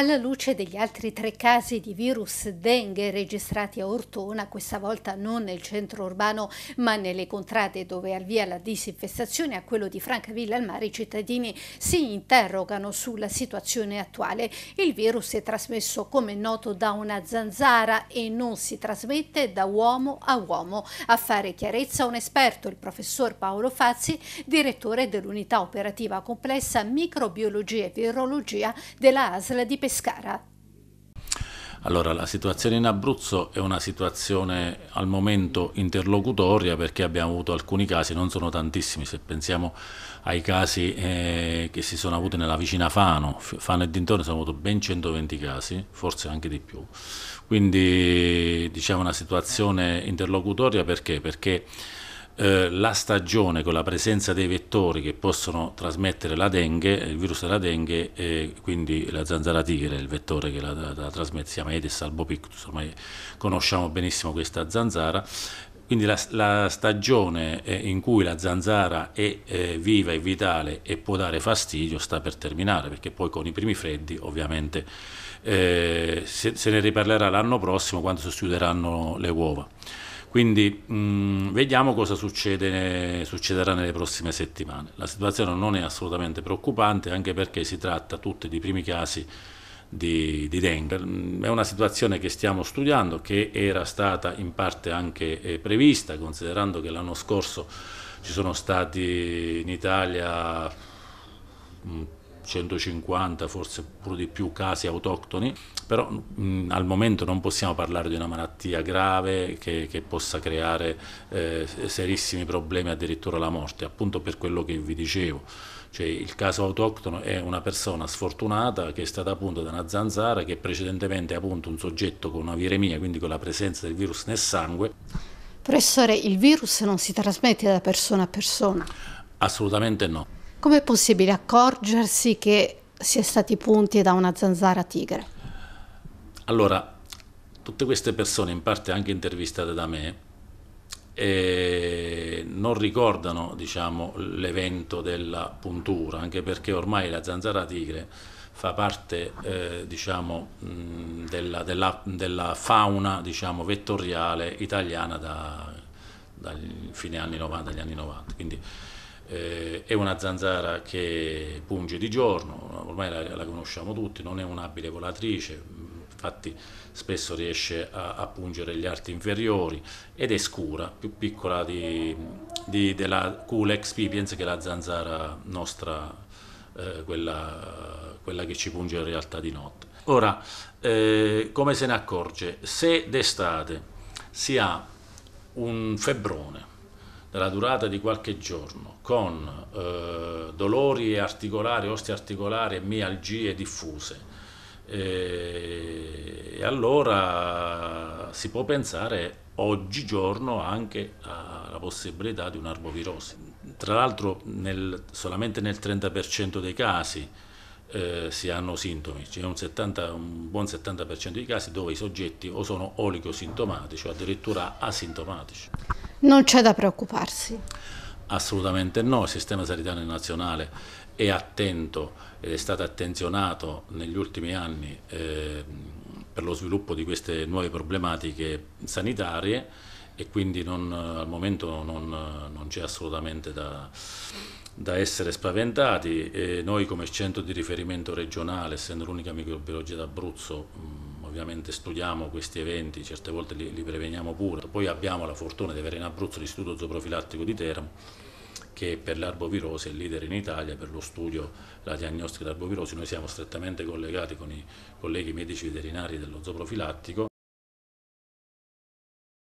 Alla luce degli altri tre casi di virus dengue registrati a Ortona, questa volta non nel centro urbano ma nelle contrade dove al via la disinfestazione a quello di Francavilla al mare, i cittadini si interrogano sulla situazione attuale. Il virus è trasmesso come noto da una zanzara e non si trasmette da uomo a uomo. A fare chiarezza un esperto, il professor Paolo Fazzi, direttore dell'unità operativa complessa microbiologia e virologia della ASL di Pescara. Pescara. Allora, la situazione in Abruzzo è una situazione al momento interlocutoria perché abbiamo avuto alcuni casi, non sono tantissimi, se pensiamo ai casi eh, che si sono avuti nella vicina Fano, Fano e dintorni sono avuto ben 120 casi, forse anche di più. Quindi diciamo una situazione interlocutoria perché? Perché eh, la stagione con la presenza dei vettori che possono trasmettere la dengue, il virus della dengue, eh, quindi la zanzara tigre, è il vettore che la, la, la trasmette, si chiama Aedes albopictus, ormai conosciamo benissimo questa zanzara, quindi la, la stagione eh, in cui la zanzara è eh, viva e vitale e può dare fastidio sta per terminare, perché poi con i primi freddi ovviamente eh, se, se, ne riparlerà l'anno prossimo quando si chiuderanno le uova. Quindi mh, mm, vediamo cosa succede, succederà nelle prossime settimane. La situazione non è assolutamente preoccupante anche perché si tratta tutti di primi casi di, di, Dengue. Mm, è una situazione che stiamo studiando, che era stata in parte anche eh, prevista, considerando che l'anno scorso ci sono stati in Italia mh, mm, 150, forse pure di più, casi autoctoni, però mh, mm, al momento non possiamo parlare di una malattia grave che, che possa creare eh, serissimi problemi, addirittura la morte, appunto per quello che vi dicevo. Cioè, il caso autoctono è una persona sfortunata che è stata appunto da una zanzara che precedentemente è appunto un soggetto con una viremia, quindi con la presenza del virus nel sangue. Professore, il virus non si trasmette da persona a persona? Assolutamente no. Com'è possibile accorgersi che si è stati punti da una zanzara tigre? Allora, tutte queste persone, in parte anche intervistate da me, eh, non ricordano diciamo, l'evento della puntura, anche perché ormai la zanzara tigre fa parte eh, diciamo, mh, della, della, della, fauna diciamo, vettoriale italiana da, dagli fine anni 90, dagli anni 90. Quindi, eh, è una zanzara che punge di giorno, ormai la, la, conosciamo tutti, non è un'abile volatrice, infatti spesso riesce a, a, pungere gli arti inferiori ed è scura, più piccola di, di, della Culex pipiens che è la zanzara nostra, eh, quella, quella che ci punge in realtà di notte. Ora, eh, come se ne accorge? Se d'estate si ha un febbrone, della durata di qualche giorno con eh, dolori articolari, osteoarticolari e mialgie diffuse, e, e allora si può pensare oggigiorno anche alla possibilità di un'arbovirosi. Tra l'altro nel, solamente nel 30% dei casi eh, si hanno sintomi, c'è un, un, buon 70% dei casi dove i soggetti o sono oligosintomatici o addirittura asintomatici. Non c'è da preoccuparsi. Assolutamente no, il sistema sanitario nazionale è attento ed è stato attenzionato negli ultimi anni eh, per lo sviluppo di queste nuove problematiche sanitarie e quindi non, al momento non, non c'è assolutamente da, da essere spaventati. E noi come centro di riferimento regionale, essendo l'unica microbiologia d'Abruzzo, ovviamente studiamo questi eventi, certe volte li, li preveniamo pure, poi abbiamo la fortuna di avere in Abruzzo l'Istituto Zooprofilattico di Teramo che per l'arbovirosi è il leader in Italia per lo studio, la diagnostica dell'arbovirosi. Noi siamo strettamente collegati con i colleghi medici veterinari dello zooprofilattico